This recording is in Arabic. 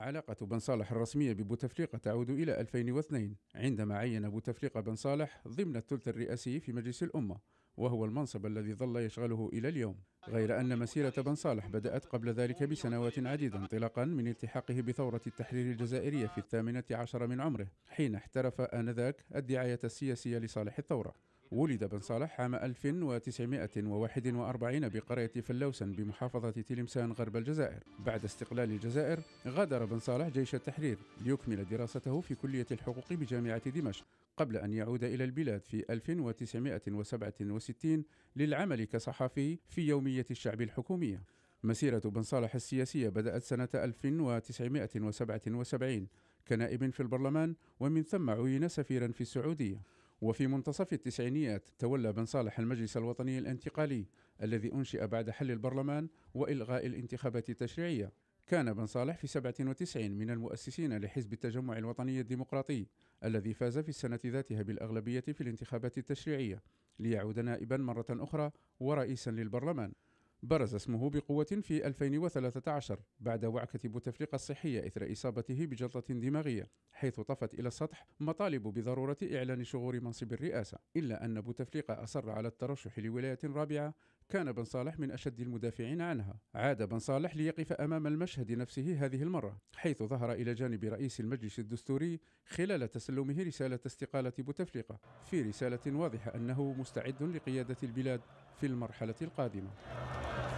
علاقة بن صالح الرسمية ببوتفليقة تعود إلى 2002 عندما عين بوتفليقة بن صالح ضمن الثلث الرئاسي في مجلس الأمة وهو المنصب الذي ظل يشغله إلى اليوم غير أن مسيرة بن صالح بدأت قبل ذلك بسنوات عديدة انطلاقا من التحاقه بثورة التحرير الجزائرية في الثامنة عشر من عمره حين احترف آنذاك الدعاية السياسية لصالح الثورة ولد بن صالح عام 1941 بقرية فلوسن بمحافظة تلمسان غرب الجزائر بعد استقلال الجزائر غادر بن صالح جيش التحرير ليكمل دراسته في كلية الحقوق بجامعة دمشق قبل أن يعود إلى البلاد في 1967 للعمل كصحفي في يومية الشعب الحكومية مسيرة بن صالح السياسية بدأت سنة 1977 كنائب في البرلمان ومن ثم عين سفيرا في السعودية وفي منتصف التسعينيات تولى بن صالح المجلس الوطني الانتقالي الذي أنشئ بعد حل البرلمان وإلغاء الانتخابات التشريعية كان بن صالح في 97 من المؤسسين لحزب التجمع الوطني الديمقراطي الذي فاز في السنة ذاتها بالأغلبية في الانتخابات التشريعية ليعود نائبا مرة أخرى ورئيسا للبرلمان برز اسمه بقوة في 2013 بعد وعكة بوتفليقة الصحية إثر إصابته بجلطة دماغية حيث طفت إلى السطح مطالب بضرورة إعلان شغور منصب الرئاسة إلا أن بوتفليقة أصر على الترشح لولاية رابعة كان بن صالح من أشد المدافعين عنها عاد بن صالح ليقف أمام المشهد نفسه هذه المرة حيث ظهر إلى جانب رئيس المجلس الدستوري خلال تسلمه رسالة استقالة بوتفليقة في رسالة واضحة أنه مستعد لقيادة البلاد في المرحلة القادمة